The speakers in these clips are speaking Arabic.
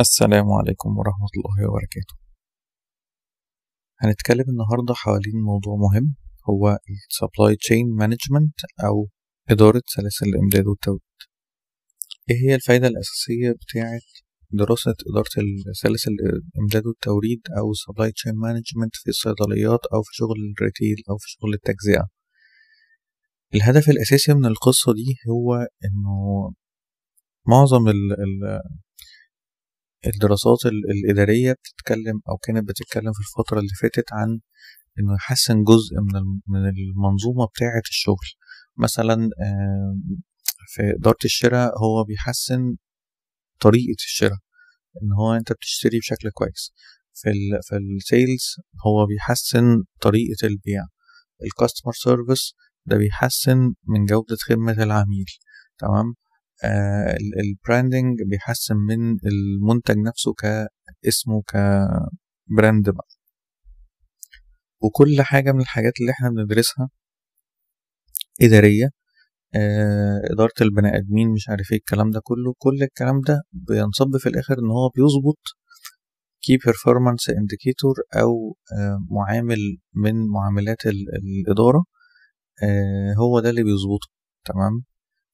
السلام عليكم ورحمة الله وبركاته هنتكلم النهاردة حوالين موضوع مهم هو ال Supply Chain Management أو إدارة سلاسل الإمداد والتوريد إيه هي الفايدة الأساسية بتاعة دراسة إدارة سلاسل الإمداد والتوريد أو Supply Chain Management في الصيدليات أو في شغل الريتيل أو في شغل التجزئة الهدف الأساسي من القصة دي هو إنه معظم ال ال الدراسات الإدارية بتتكلم أو كانت بتتكلم في الفترة اللي فاتت عن إنه يحسن جزء من من المنظومة بتاعة الشغل مثلا في إدارة الشراء هو بيحسن طريقة الشراء إن هو أنت بتشتري بشكل كويس في الـ في السيلز هو بيحسن طريقة البيع الكاستمر سيرفيس ده بيحسن من جودة خدمة العميل تمام آه، البراندنج بيحسن من المنتج نفسه كاسمه كبراند بقى وكل حاجة من الحاجات اللي احنا بندرسها إدارية آه، إدارة البني آدمين مش عارف ايه الكلام ده كله كل الكلام ده بينصب في الآخر إن هو بيظبط كي بيرفورمانس انديكيتور أو آه، معامل من معاملات الإدارة هو ده اللي بيظبطه تمام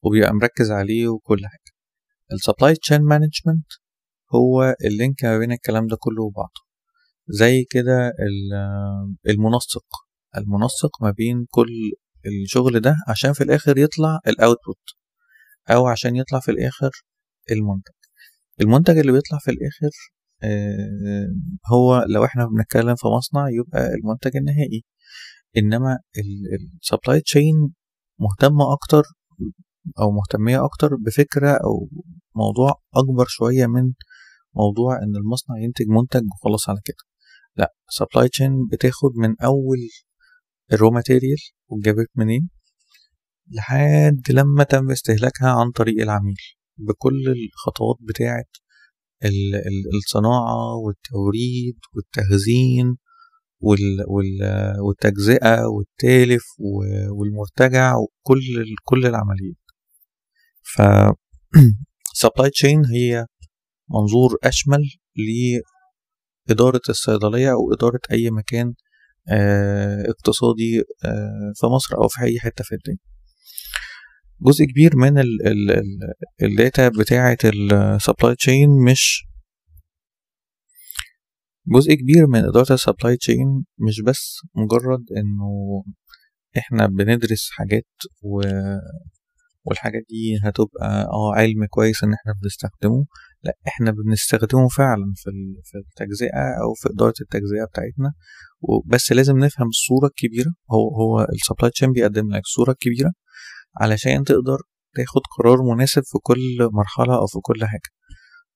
وبيبقى مركز عليه وكل حاجة السبلاي تشين مانجمنت هو اللينك ما بين الكلام ده كله وبعضه زي كده المنسق المنسق ما بين كل الشغل ده عشان في الاخر يطلع الاوتبوت او عشان يطلع في الاخر المنتج المنتج اللي بيطلع في الاخر آه، هو لو احنا بنتكلم في مصنع يبقى المنتج النهائي انما السبلاي تشين مهتمة اكتر أو مهتمية أكتر بفكرة أو موضوع أكبر شوية من موضوع إن المصنع ينتج منتج وخلاص على كده لأ سبلاي تشين بتاخد من أول الرو ماتيريال واتجابت منين لحد لما تم استهلاكها عن طريق العميل بكل الخطوات بتاعة الصناعة والتوريد والتخزين والتجزئة والتالف والمرتجع وكل كل العمليات ف سبلاي تشين هي منظور أشمل لإدارة الصيدلية أو إدارة أي مكان آه، اقتصادي آه، في مصر أو في أي حتة في الدنيا جزء كبير من الداتا بتاعة السبلاي تشين مش جزء كبير من إدارة السبلاي تشين مش بس مجرد إنه إحنا بندرس حاجات والحاجة دي هتبقى اه علم كويس ان احنا بنستخدمه لا احنا بنستخدمه فعلا في في التجزئة او في ادارة التجزئة بتاعتنا بس لازم نفهم الصورة الكبيرة هو هو السبلاي تشين بيقدم لك صورة كبيرة علشان تقدر تاخد قرار مناسب في كل مرحلة او في كل حاجة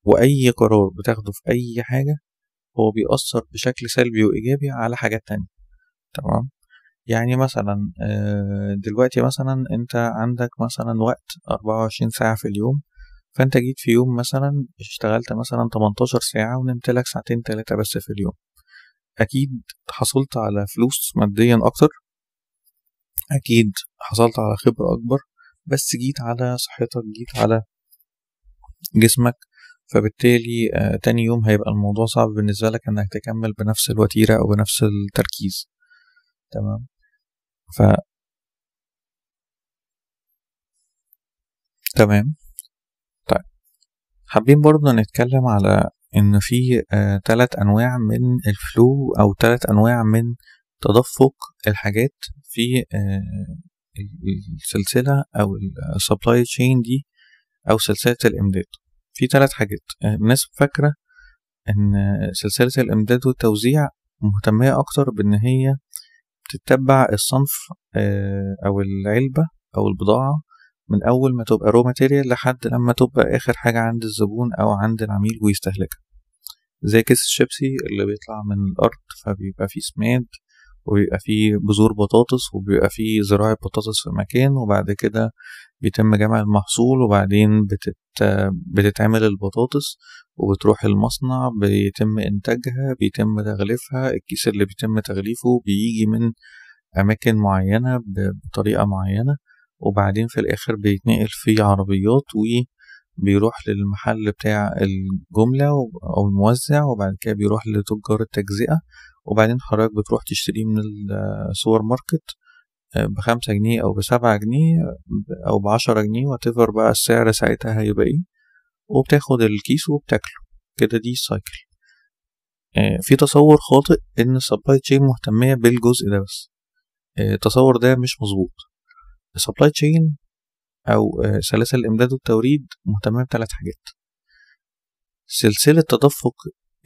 واي قرار بتاخده في اي حاجة هو بيأثر بشكل سلبي وايجابي على حاجات تانية تمام يعني مثلا آه، دلوقتي مثلا انت عندك مثلا وقت 24 ساعة في اليوم فانت جيت في يوم مثلا اشتغلت مثلا 18 ساعة ونمت لك ساعتين تلاتة بس في اليوم اكيد حصلت على فلوس ماديا اكتر اكيد حصلت على خبرة اكبر بس جيت على صحتك جيت على جسمك فبالتالي آه، تاني يوم هيبقى الموضوع صعب بالنسبة لك انك تكمل بنفس الوتيرة او بنفس التركيز تمام ف تمام طيب حابين برضه نتكلم على ان في آه تلات انواع من الفلو او تلات انواع من تدفق الحاجات في آه السلسلة او السبلاي تشين دي او سلسلة الامداد في تلات حاجات آه، الناس فاكرة ان سلسلة الامداد والتوزيع مهتمة اكتر بان هي بتتبع الصنف آه، او العلبه او البضاعه من اول ما تبقى رو ماتيريال لحد لما تبقى اخر حاجه عند الزبون او عند العميل ويستهلكها زي كيس الشيبسي اللي بيطلع من الارض فبيبقى فيه سماد وبيبقى فيه بذور بطاطس وبيبقى فيه زراعة بطاطس في مكان وبعد كده بيتم جمع المحصول وبعدين بتت... بتتعمل البطاطس وبتروح المصنع بيتم إنتاجها بيتم تغليفها الكيس اللي بيتم تغليفه بيجي من أماكن معينة بطريقة معينة وبعدين في الآخر بيتنقل في عربيات وبيروح للمحل بتاع الجملة أو الموزع وبعد كده بيروح لتجار التجزئة وبعدين حضرتك بتروح تشتريه من السوبر ماركت آه، بخمسة جنيه أو بسبعة جنيه آه، أو بعشرة جنيه واتيفر بقى السعر ساعتها هيبقى ايه وبتاخد الكيس وبتاكله كده دي السايكل آه. آه، في تصور خاطئ ان السبلاي تشين مهتمية بالجزء ده بس آه، التصور ده مش مظبوط السبلاي تشين او سلاسل الامداد والتوريد مهتمة بثلاث حاجات سلسلة تدفق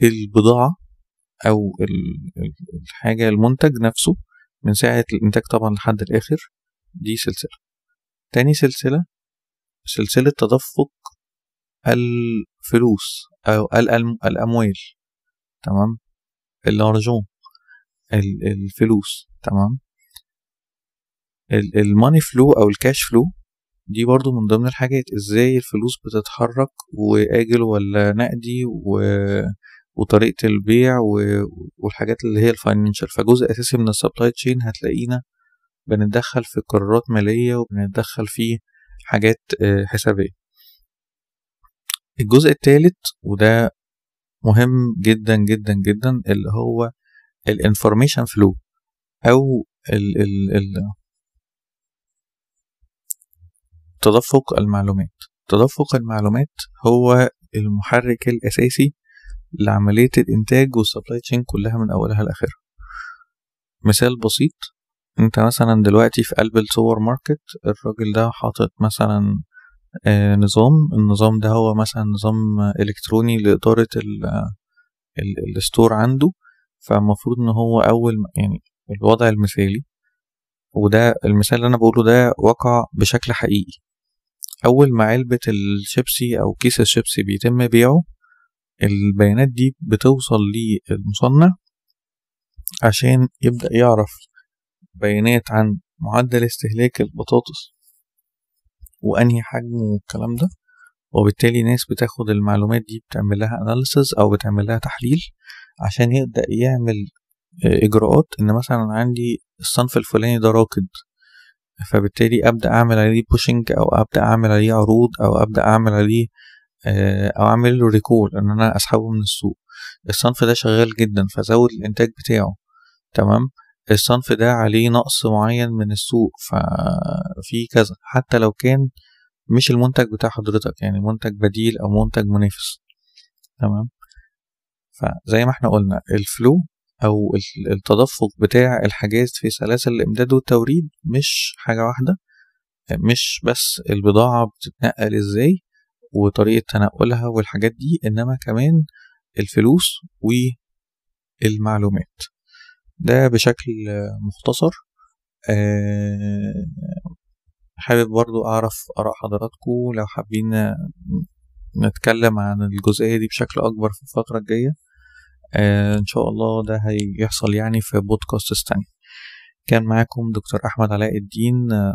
البضاعة او الحاجة المنتج نفسه من ساعة الانتاج طبعا لحد الاخر دي سلسلة تاني سلسلة سلسلة تدفق الفلوس أو الأموال تمام الأرجون الفلوس تمام الماني فلو أو الكاش فلو دي برضو من ضمن الحاجات ازاي الفلوس بتتحرك وآجل ولا نقدي و... وطريقة البيع و... والحاجات اللي هي الفاينانشال فجزء أساسي من السبلاي تشين هتلاقينا بنتدخل في قرارات مالية وبنتدخل في حاجات آه، حسابية الجزء الثالث وده مهم جدا جدا جدا اللي هو الانفورميشن فلو او ال ال ال تدفق المعلومات تدفق المعلومات هو المحرك الاساسي لعملية الانتاج والسبلاي تشين كلها من اولها لاخرها مثال بسيط انت مثلا دلوقتي في قلب السوبر ماركت الراجل ده حاطط مثلا آه، نظام النظام ده هو مثلا نظام الكتروني لاداره الستور عنده فالمفروض ان هو اول يعني الوضع المثالي وده المثال اللي انا بقوله ده وقع بشكل حقيقي اول ما علبة الشيبسي او كيس الشيبسي بيتم بيعه البيانات دي بتوصل للمصنع عشان يبدأ يعرف بيانات عن معدل استهلاك البطاطس وانهي حجم والكلام ده وبالتالي ناس بتاخد المعلومات دي بتعمل لها اناليسز او بتعمل لها تحليل عشان يبدا يعمل آه، اجراءات ان مثلا عندي الصنف الفلاني ده راكد فبالتالي ابدا اعمل عليه بوشنج او ابدا اعمل عليه عروض او ابدا اعمل عليه آه، او اعمل له ريكول ان انا اسحبه من السوق الصنف ده شغال جدا فازود الانتاج بتاعه تمام الصنف ده عليه نقص معين من السوق ففي كذا حتى لو كان مش المنتج بتاع حضرتك يعني منتج بديل او منتج منافس تمام فزي ما احنا قلنا الفلو او التدفق بتاع الحاجات في سلاسل الامداد والتوريد مش حاجة واحدة مش بس البضاعة بتتنقل ازاي وطريقة تنقلها والحاجات دي انما كمان الفلوس والمعلومات ده بشكل مختصر آه، حابب برضو أعرف آراء حضراتكم لو حابين نتكلم عن الجزئية دي بشكل أكبر في الفترة الجاية آه، إن شاء الله ده هيحصل يعني في بودكاست تاني كان معاكم دكتور أحمد علاء الدين